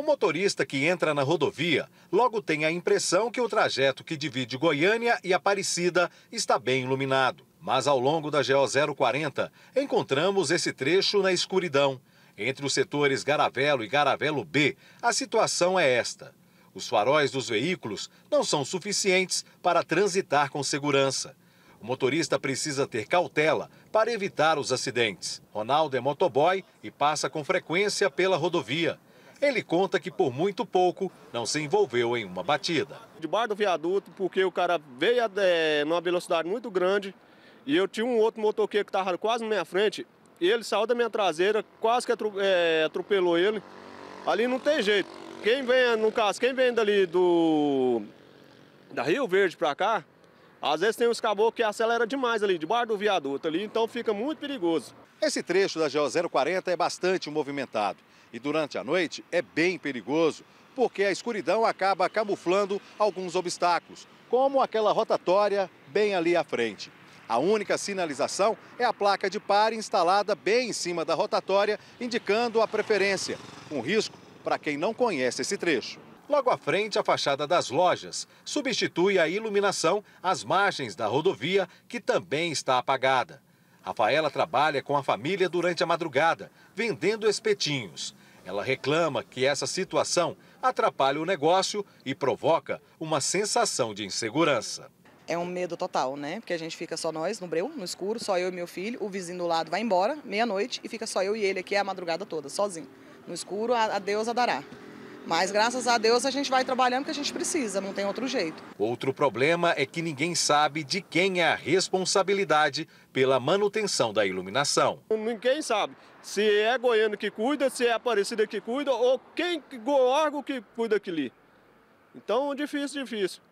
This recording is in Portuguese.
O motorista que entra na rodovia logo tem a impressão que o trajeto que divide Goiânia e Aparecida está bem iluminado. Mas ao longo da GO 040, encontramos esse trecho na escuridão. Entre os setores Garavelo e Garavelo B, a situação é esta. Os faróis dos veículos não são suficientes para transitar com segurança. O motorista precisa ter cautela para evitar os acidentes. Ronaldo é motoboy e passa com frequência pela rodovia. Ele conta que por muito pouco não se envolveu em uma batida. Debaixo do viaduto, porque o cara veio é, numa velocidade muito grande e eu tinha um outro motoqueiro que estava quase na minha frente. e ele saiu da minha traseira, quase que é, atropelou ele. Ali não tem jeito. Quem vem, no caso, quem vem dali do da Rio Verde para cá, às vezes tem uns caboclos que acelera demais ali, debaixo do viaduto ali, então fica muito perigoso. Esse trecho da GO 040 é bastante movimentado e durante a noite é bem perigoso, porque a escuridão acaba camuflando alguns obstáculos, como aquela rotatória bem ali à frente. A única sinalização é a placa de pare instalada bem em cima da rotatória, indicando a preferência, um risco para quem não conhece esse trecho. Logo à frente, a fachada das lojas substitui a iluminação às margens da rodovia, que também está apagada. Rafaela trabalha com a família durante a madrugada, vendendo espetinhos. Ela reclama que essa situação atrapalha o negócio e provoca uma sensação de insegurança. É um medo total, né? Porque a gente fica só nós no breu, no escuro, só eu e meu filho. O vizinho do lado vai embora, meia-noite, e fica só eu e ele aqui é a madrugada toda, sozinho. No escuro, a Deus a dará. Mas graças a Deus a gente vai trabalhando que a gente precisa, não tem outro jeito. Outro problema é que ninguém sabe de quem é a responsabilidade pela manutenção da iluminação. Ninguém sabe se é Goiânia que cuida, se é Aparecida que cuida ou quem o órgão que cuida aquilo. Então, difícil, difícil.